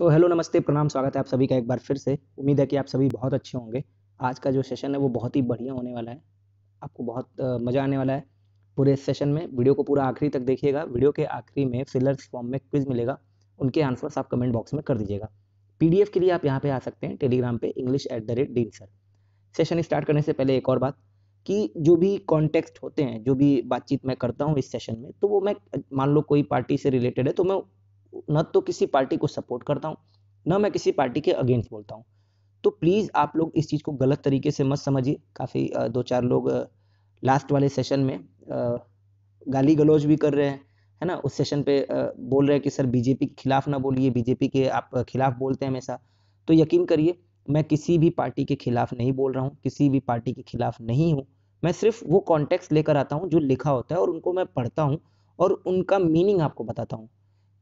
तो हेलो नमस्ते प्रणाम स्वागत है आप सभी का एक बार फिर से उम्मीद है कि आप सभी बहुत अच्छे होंगे आज का जो सेशन है वो बहुत ही बढ़िया होने वाला है आपको बहुत मज़ा आने वाला है पूरे सेशन में वीडियो को पूरा आखिरी तक देखिएगा वीडियो के आखिरी में फिलर्स फॉर्म में क्विज मिलेगा उनके आंसर्स आप कमेंट बॉक्स में कर दीजिएगा पी के लिए आप यहाँ पर आ सकते हैं टेलीग्राम पर English at the rate dean sir session start करने से पहले एक और बात कि जो भी कॉन्टेक्स्ट होते हैं जो भी बातचीत मैं करता हूँ इस सेशन में तो वो मैं मान लो कोई पार्टी से रिलेटेड है तो मैं न तो किसी पार्टी को सपोर्ट करता हूँ न मैं किसी पार्टी के अगेंस्ट बोलता हूँ तो प्लीज़ आप लोग इस चीज़ को गलत तरीके से मत समझिए काफ़ी दो चार लोग लास्ट वाले सेशन में गाली गलौज भी कर रहे हैं है ना उस सेशन पे बोल रहे हैं कि सर बीजेपी के खिलाफ ना बोलिए बीजेपी के आप खिलाफ बोलते हैं हमेशा तो यकीन करिए मैं किसी भी पार्टी के खिलाफ नहीं बोल रहा हूँ किसी भी पार्टी के खिलाफ नहीं हूँ मैं सिर्फ वो कॉन्टेक्स्ट लेकर आता हूँ जो लिखा होता है और उनको मैं पढ़ता हूँ और उनका मीनिंग आपको बताता हूँ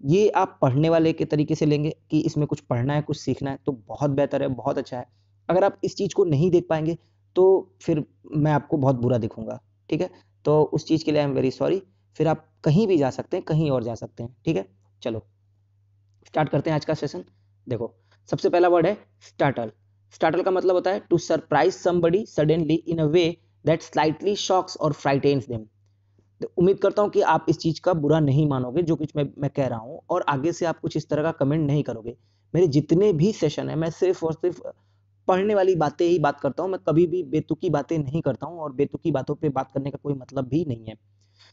ये आप पढ़ने वाले के तरीके से लेंगे कि इसमें कुछ पढ़ना है कुछ सीखना है तो बहुत बेहतर है बहुत अच्छा है अगर आप इस चीज़ को नहीं देख पाएंगे तो फिर मैं आपको बहुत बुरा दिखूंगा ठीक है तो उस चीज़ के लिए आई एम वेरी सॉरी फिर आप कहीं भी जा सकते हैं कहीं और जा सकते हैं ठीक है चलो स्टार्ट करते हैं आज का सेशन देखो सबसे पहला वर्ड है स्टार्टल स्टार्टल का मतलब होता है to surprise somebody suddenly in a way that slightly shocks और फ्राइटेन्स देम तो उम्मीद करता हूँ कि आप इस चीज़ का बुरा नहीं मानोगे जो कुछ मैं मैं कह रहा हूँ और आगे से आप कुछ इस तरह का कमेंट नहीं करोगे मेरे जितने भी सेशन है मैं सिर्फ और सिर्फ पढ़ने वाली बातें ही बात करता हूँ मैं कभी भी बेतुकी बातें नहीं करता हूँ और बेतुकी बातों पर बात करने का कोई मतलब भी नहीं है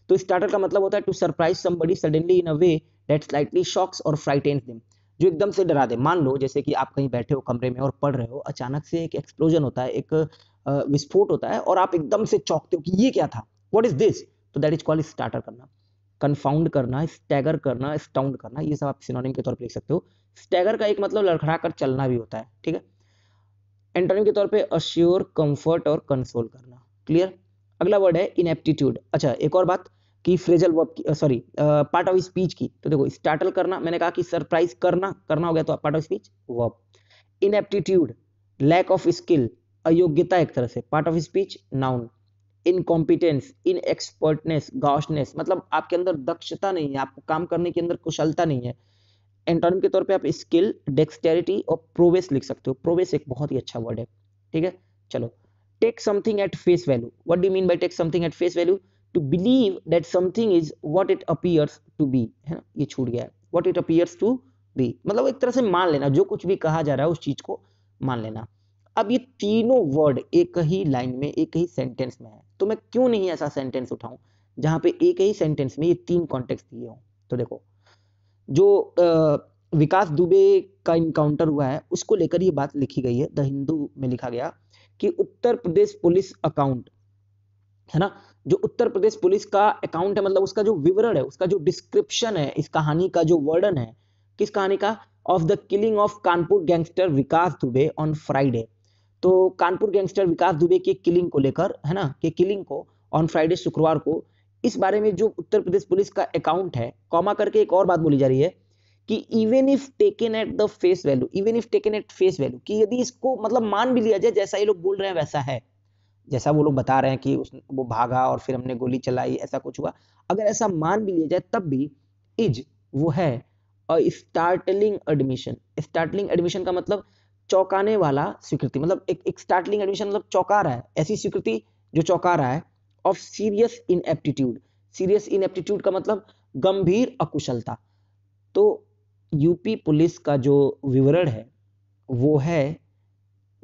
तो स्टार्टर का मतलब होता है to surprise somebody suddenly in a way that slightly shocks और फ्राइटेंस दिम जो एकदम से डरा दे मान लो जैसे कि आप कहीं बैठे हो कमरे में और पढ़ रहे हो अचानक से एक एक्सप्लोजन होता है एक विस्फोट होता है और आप एकदम से चौंकते हो कि ये क्या था वॉट इज दिस तो दैट इज कॉल स्टार्टर करना कन्फाउंड करना स्टैगर करना स्टाउंड करना ये सब आप सिनोनिम के तौर पर लिख सकते हो स्टैगर का एक मतलब लड़खड़ा कर चलना भी होता है ठीक है एंटोनिम के तौर पे अश्योर कंफर्ट और कंसोल करना क्लियर अगला वर्ड है इनएप्टीट्यूड अच्छा एक और बात कि फ्रेजल वर्ब की सॉरी पार्ट ऑफ स्पीच की तो देखो स्टार्टल करना मैंने कहा कि सरप्राइज करना करना हो गया तो part of speech verb inaptitude lack of skill अयोग्यता एक तरह से part of speech noun incompetence inexpertness gaucheness मतलब आपके अंदर दक्षता नहीं है आपको काम करने के अंदर कुशलता नहीं है एंटोनिम के तौर पे आप स्किल डेक्सटेरिटी और प्रोवेस लिख सकते हो प्रोवेस एक बहुत ही अच्छा वर्ड है ठीक है चलो take something at face value what do mean by take something at face value to believe that something is what it appears to be है ना ये छूट गया है what it appears to be मतलब एक तरह से मान लेना जो कुछ भी कहा जा रहा है उस चीज को मान लेना अब ये तीनों वर्ड एक ही लाइन में एक ही सेंटेंस में है तो मैं क्यों नहीं ऐसा सेंटेंस उठाऊं जहां पे एक ही सेंटेंस में ये तीन कॉन्टेक्स्ट दिए हों तो देखो जो आ, विकास दुबे का इनकाउंटर हुआ है उसको लेकर ये बात लिखी गई है द हिंदू में लिखा गया कि उत्तर प्रदेश पुलिस अकाउंट है ना जो उत्तर प्रदेश पुलिस का अकाउंट है मतलब उसका जो विवरण है उसका जो डिस्क्रिप्शन है इस कहानी का जो वर्णन है किस कहानी का of the killing of Kanpur gangster Vikas Dubey on Friday तो कानपुर गैंगस्टर विकास दुबे की किलिंग को लेकर है ना के किलिंग को ऑन फ्राइडे शुक्रवार को इस बारे में जो उत्तर प्रदेश पुलिस का अकाउंट है कॉमा करके एक और बात बोली जा रही है कि even if taken at the face value even if taken at face value कि यदि इसको मतलब मान भी लिया जाए जैसा ये लोग बोल रहे हैं वैसा है जैसा वो लोग बता रहे हैं कि उस वो भागा और फिर हमने गोली चलाई ऐसा कुछ हुआ अगर ऐसा मान भी लिया जाए तब भी इज वो है स्टार्टलिंग एडमिशन स्टार्टलिंग एडमिशन का मतलब चौंकाने वाला स्वीकृति मतलब एक, एक स्टार्टलिंग एडमिशन मतलब चौंका रहा है ऐसी स्वीकृति जो चौंका रहा है of serious inaptitude serious inaptitude का मतलब गंभीर अकुशलता तो यूपी पुलिस का जो विवरण है वो है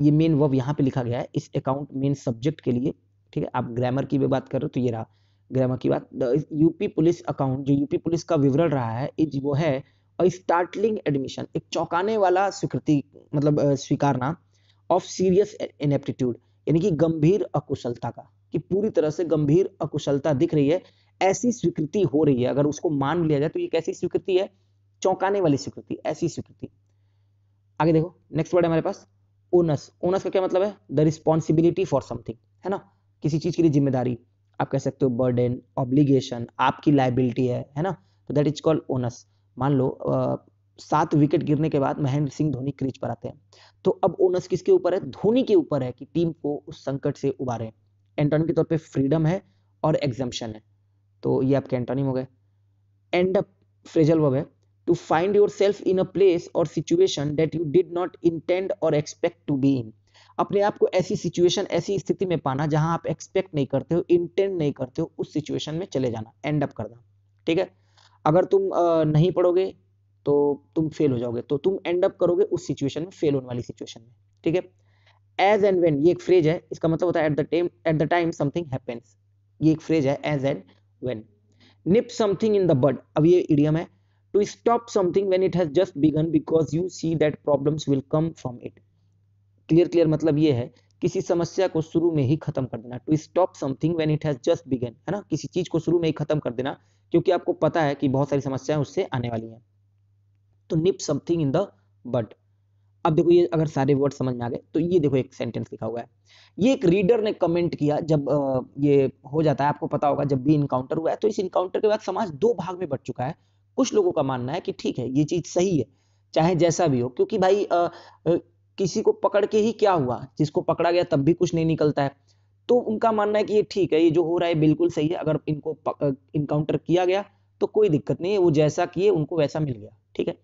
ये मेन वर्ब यहाँ पे लिखा गया है इस अकाउंट मेन सब्जेक्ट के लिए ठीक है आप ग्रामर की भी बात कर रहे हो तो ये रहा ग्रामर की बात यूपी पुलिस अकाउंट जो यूपी पुलिस का विवरण रहा है इज वो है स्टार्टलिंग एडमिशन एक चौंकाने वाला स्वीकृति मतलब स्वीकारना ऑफ सीरियस इनएप्टीट्यूड यानी कि गंभीर अकुशलता का कि पूरी तरह से गंभीर अकुशलता दिख रही है ऐसी स्वीकृति हो रही है अगर उसको मान लिया जाए तो ये कैसी स्वीकृति है चौंकाने वाली स्वीकृति ऐसी स्वीकृति आगे देखो नेक्स्ट वर्ड है हमारे पास ओनस ओनस का क्या मतलब है द रिस्पॉन्सिबिलिटी फॉर समथिंग है ना किसी चीज के लिए जिम्मेदारी आप कह सकते हो बर्डन ऑब्लिगेशन आपकी लाइबिलिटी है है ना तो दैट इज कॉल्ड ओनस मान लो सात विकेट गिरने के बाद महेंद्र सिंह धोनी क्रीज पर आते हैं तो अब ओनस किसके ऊपर है धोनी के ऊपर है कि टीम को उस संकट से उबारे एंटोनिम के तौर पे फ्रीडम है और एग्जाम्पन है तो ये आपके एंटोनिम हो गए एंड अप फ्रेजल वर्ब है to find yourself in a place और situation that you did not intend और एक्सपेक्ट टू बी इन अपने आप को ऐसी सिचुएशन ऐसी स्थिति में पाना जहां आप एक्सपेक्ट नहीं करते हो इंटेंड नहीं करते हो उस सिचुएशन में चले जाना एंड अप करना ठीक है अगर तुम नहीं पढ़ोगे तो तुम फेल हो जाओगे तो तुम एंड अप करोगे उस सिचुएशन में फेल होने वाली सिचुएशन में ठीक है एज एंड वेन ये एक फ्रेज है इसका मतलब होता है at the time at the time something happens ये एक फ्रेज है as and when nip something in the bud अब ये इडियम है to stop something when it has just begun because you see that problems will come from it clear clear मतलब ये है किसी समस्या को शुरू में ही खत्म कर देना to stop something when it has just begun है ना किसी चीज को शुरू में ही खत्म कर देना क्योंकि आपको पता है कि बहुत सारी समस्याएं उससे आने वाली हैं तो nip something in the bud अब देखो ये अगर सारे वर्ड समझ में आ गए तो ये देखो एक सेंटेंस लिखा हुआ है ये एक रीडर ने कमेंट किया जब ये हो जाता है आपको पता होगा जब भी इनकाउंटर हुआ है तो इस इनकाउंटर के बाद समाज दो भाग में बढ़ चुका है कुछ लोगों का मानना है कि ठीक है ये चीज सही है चाहे जैसा भी हो क्योंकि भाई आ, आ, किसी को पकड़ के ही क्या हुआ जिसको पकड़ा गया तब भी कुछ नहीं निकलता है तो उनका मानना है कि ये ठीक है ये जो हो रहा है बिल्कुल सही है अगर इनको इनकाउंटर किया गया तो कोई दिक्कत नहीं है वो जैसा किए उनको वैसा मिल गया ठीक है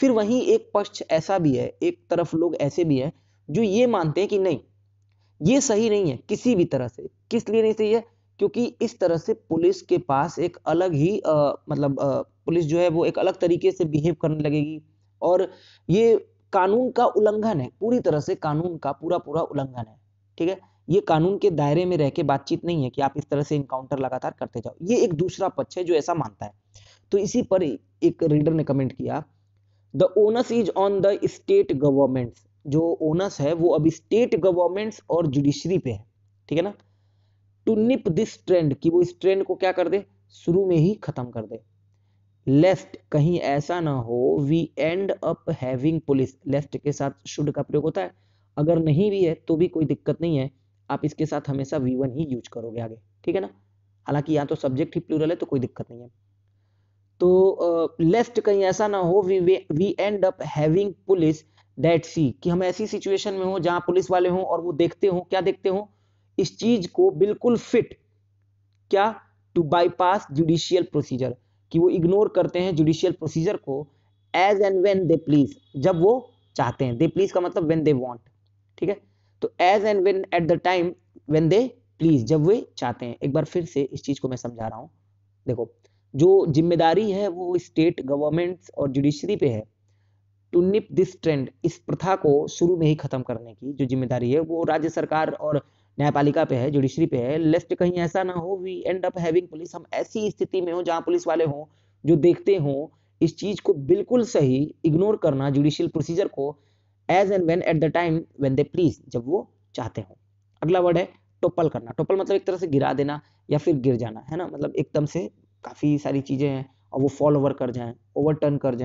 फिर वहीं एक पक्ष ऐसा भी है एक तरफ लोग ऐसे भी हैं जो ये मानते हैं कि नहीं ये सही नहीं है किसी भी तरह से किस लिए नहीं सही है क्योंकि इस तरह से पुलिस के पास एक अलग ही आ, मतलब आ, पुलिस जो है वो एक अलग तरीके से बिहेव करने लगेगी और ये कानून का उल्लंघन है पूरी तरह से कानून का पूरा पूरा उल्लंघन है ठीक है ये कानून के दायरे में रह के बातचीत नहीं है कि आप इस तरह से इनकाउंटर लगातार करते जाओ ये एक दूसरा पक्ष है जो ऐसा मानता है तो इसी पर एक रीडर ने कमेंट किया the onus is on the state governments जो ओनस है वो अभी स्टेट गवर्नमेंट्स और जुडिशरी पे है ठीक है ना टू निप दिस ट्रेंड कि वो इस ट्रेंड को क्या कर दे शुरू में ही खत्म कर दे लेफ्ट कहीं ऐसा ना हो we end up having police left के साथ शुड का प्रयोग होता है अगर नहीं भी है तो भी कोई दिक्कत नहीं है आप इसके साथ हमेशा वी वन ही यूज करोगे आगे ठीक है ना हालांकि यहाँ तो सब्जेक्ट ही प्लूरल है तो कोई दिक्कत नहीं है तो लेफ्ट uh, कहीं ऐसा ना हो we we end up having police that see कि हम ऐसी सिचुएशन में हो जहां पुलिस वाले हों और वो देखते हो क्या देखते हो इस चीज को बिल्कुल फिट क्या टू बाईपास जुडिशियल प्रोसीजर कि वो इग्नोर करते हैं जुडिशियल प्रोसीजर को as and when they please जब वो चाहते हैं दे प्लीज का मतलब वेन दे वॉन्ट ठीक है तो as and when at the time when they please जब वे चाहते हैं एक बार फिर से इस चीज को मैं समझा रहा हूँ देखो जो जिम्मेदारी है वो स्टेट गवर्नमेंट्स और जुडिशरी पे है टू निप दिस ट्रेंड इस प्रथा को शुरू में ही खत्म करने की जो जिम्मेदारी है वो राज्य सरकार और न्यायपालिका पे है जुडिशरी पे है लेफ्ट कहीं ऐसा ना हो we end up having police हम ऐसी स्थिति में हो जहाँ पुलिस वाले हों जो देखते हों इस चीज को बिल्कुल सही इग्नोर करना जुडिशियल प्रोसीजर को as and when at the time when they please जब वो चाहते हो अगला वर्ड है टोपल करना टोपल मतलब एक तरह से गिरा देना या फिर गिर जाना है ना मतलब एकदम से काफ़ी सारी चीज़ें हैं और वो फॉल ओवर कर जाएं ओवरटर्न कर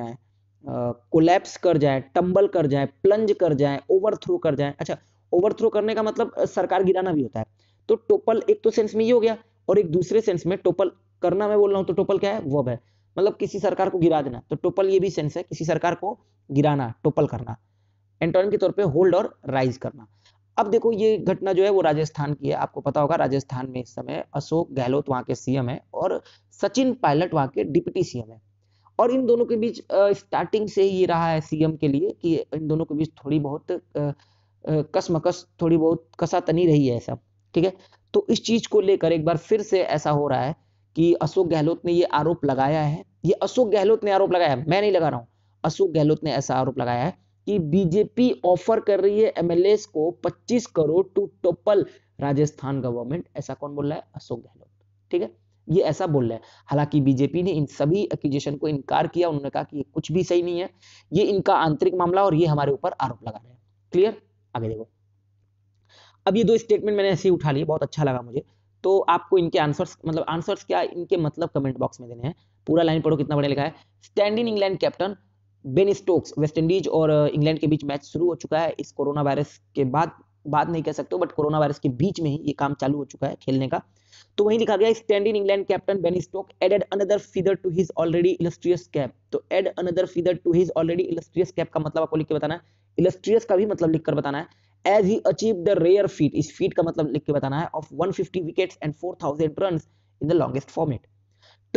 कोलेप्स uh, कर जाए टम्बल कर जाए प्लंज कर जाए ओवर थ्रो कर जाए अच्छा ओवर थ्रो करने का मतलब सरकार गिराना भी होता है तो टोपल एक तो सेंस में ये हो गया और एक दूसरे सेंस में टोपल करना मैं बोल रहा हूँ तो टोपल क्या है वब है मतलब किसी सरकार को गिरा देना तो टोपल ये भी सेंस है किसी सरकार को गिराना टोपल करना एंटोनिम के तौर पे होल्ड और राइज करना अब देखो ये घटना जो है वो राजस्थान की है आपको पता होगा राजस्थान में इस समय अशोक गहलोत वहाँ के सीएम है और सचिन पायलट वहाँ के डिप्टी सीएम है और इन दोनों के बीच स्टार्टिंग से ही ये रहा है सीएम के लिए कि इन दोनों के बीच थोड़ी बहुत कसमकस थोड़ी बहुत कसातनी रही है ऐसा ठीक है तो इस चीज को लेकर एक बार फिर से ऐसा हो रहा है कि अशोक गहलोत ने ये आरोप लगाया है ये अशोक गहलोत ने आरोप लगाया मैं नहीं लगा रहा हूँ अशोक गहलोत ने ऐसा आरोप लगाया है कि बीजेपी ऑफर कर रही है एमएलए को 25 crore to topple Rajasthan government ऐसा कौन बोल रहा है अशोक गहलोत ठीक है ये ऐसा बोल रहे हैं हालांकि बीजेपी ने इन सभी एक्विजिशन को इनकार किया उन्होंने कहा कि ये कुछ भी सही नहीं है ये इनका आंतरिक मामला और ये हमारे ऊपर आरोप लगा रहे हैं क्लियर आगे देखो अब ये दो स्टेटमेंट मैंने ऐसे ही उठा लिए बहुत अच्छा लगा मुझे तो आपको इनके आंसर्स मतलब आंसर्स क्या इनके मतलब कमेंट बॉक्स में देने हैं पूरा लाइन पढ़ो कितना बढ़िया लिखा है stand in England captain Ben Stokes West Indies और इंग्लैंड के बीच मैच शुरू हो चुका है इस कोरोना वायरस के बाद बाद नहीं कह सकते बट कोरोना वायरस के बीच में ही ये काम चालू हो चुका है खेलने का तो वहीं लिखा गया stand in England captain Ben Stoke added another feather to his already illustrious cap तो add another feather to his already illustrious cap का मतलब आपको लिख के बताना है इलस्ट्रियस का भी मतलब लिखकर बताना है as he achieve the rare feat इस फीट का मतलब लिख के बताना है of 150 wickets and 4000 runs in the longest format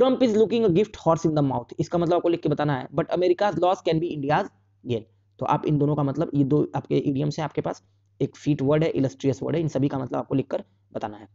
Trump is looking a gift horse in the mouth इसका मतलब आपको लिख के बताना है but America's loss can be India's gain तो आप इन दोनों का मतलब ये दो आपके इडियम्स है आपके पास एक फीट वर्ड है इलस्ट्रियस वर्ड है इन सभी का मतलब आपको लिखकर बताना है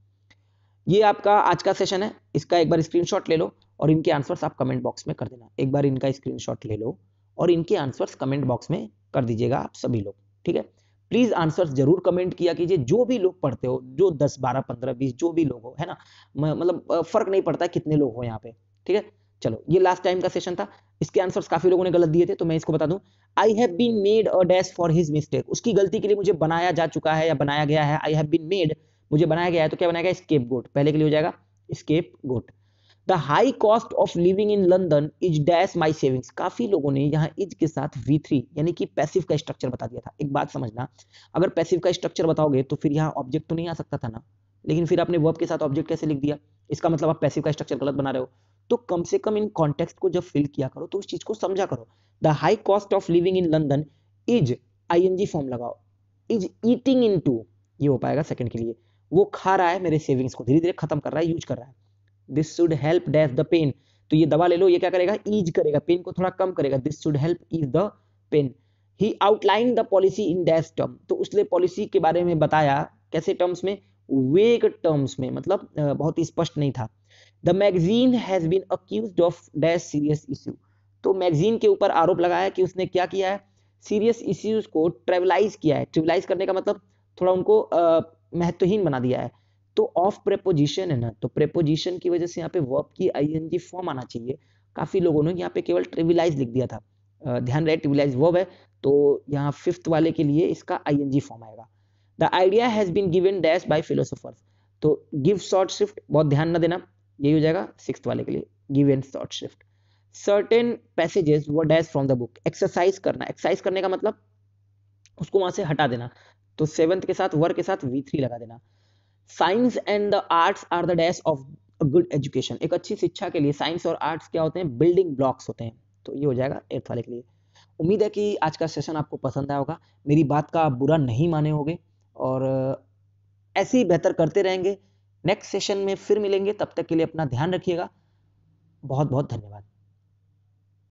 ये आपका आज का सेशन है इसका एक बार स्क्रीनशॉट ले लो और इनके आंसर्स आप कमेंट बॉक्स में कर देना एक बार इनका स्क्रीनशॉट ले लो और इनके आंसर्स कमेंट बॉक्स में कर दीजिएगा आप सभी लोग ठीक है प्लीज आंसर जरूर कमेंट किया कीजिए जो भी लोग पढ़ते हो जो दस बारह पंद्रह बीस जो भी लोग हो है ना मतलब फर्क नहीं पड़ता कितने लोग हो यहाँ पे ठीक है चलो ये लास्ट टाइम का सेशन था इसके आंसर्स काफी लोगों ने गलत दिए थे तो मैं इसको बता दूं I have been made a dash for his mistake उसकी गलती के लिए मुझे बनाया जा चुका है या बनाया गया है आई हैव बीन मेड मुझे बनाया गया है तो क्या बनाया गया स्केप गोट पहले के लिए हो जाएगा scapegoat the high cost of living in London is dash my savings काफी लोगों ने यहाँ इज के साथ वी थ्री यानी कि पैसिव का स्ट्रक्चर बता दिया था एक बात समझना अगर पैसिव का स्ट्रक्चर बताओगे तो फिर यहाँ ऑब्जेक्ट तो नहीं आ सकता था ना लेकिन फिर आपने वर्ब के साथ ऑब्जेक्ट कैसे लिख दिया इसका मतलब आप पैसिव का स्ट्रक्चर गलत बना रहे हो तो कम से कम इन कॉन्टेक्स्ट को जब फिल किया करो तो उस चीज को समझा करो the high cost of living in London is I G form लगाओ इज ईटिंग इन टू ये हो पाएगा सेकंड के लिए वो खा रहा है मेरे सेविंग्स को धीरे धीरे खत्म कर रहा है यूज कर रहा है this should help dash the pain तो ये दवा ले लो ये क्या करेगा ईज करेगा पेन को थोड़ा कम करेगा this should help ease the pain he outline the policy in dash term तो उसने पॉलिसी के बारे में बताया कैसे टर्म्स में वेग टर्म्स में मतलब बहुत ही स्पष्ट नहीं था the magazine has been accuse of dash serious issue तो मैगजीन के ऊपर आरोप लगाया कि उसने क्या किया है सीरियस इश्यूज को ट्रेवलाइज किया है ट्रेवलाइज करने का मतलब थोड़ा उनको महत्वहीन बना दिया है तो ऑफ प्रेपोजिशन है ना तो प्रेपोजिशन की वजह से यहाँ पे वर्ब की आईएनजी फॉर्म आना चाहिए काफी लोगों ने यहाँ पे केवल ट्रिविलाइज लिख दिया था ध्यान रहे ट्रिविलाइज वर्ब है तो यहाँ फिफ्थ वाले के लिए इसका आईएनजी फॉर्म आएगा the idea has been given dash by philosophers तो गिव शॉर्ट शिफ्ट बहुत ध्यान ना देना यही हो जाएगा सिक्स वाले के लिए give an short shift certain passages were dash from the book exercise करना एक्सरसाइज करने का मतलब उसको वहां से हटा देना तो सेवंथ के साथ वर के साथ वी थ्री लगा देना science and the arts are the dash of good education एक अच्छी शिक्षा के लिए साइंस और आर्ट्स क्या होते हैं बिल्डिंग ब्लॉक्स होते हैं तो ये हो जाएगा एट्थ वाले के लिए उम्मीद है कि आज का सेशन आपको पसंद आया होगा मेरी बात का आप बुरा नहीं माने होगे और ऐसे ही बेहतर करते रहेंगे नेक्स्ट सेशन में फिर मिलेंगे तब तक के लिए अपना ध्यान रखिएगा बहुत बहुत धन्यवाद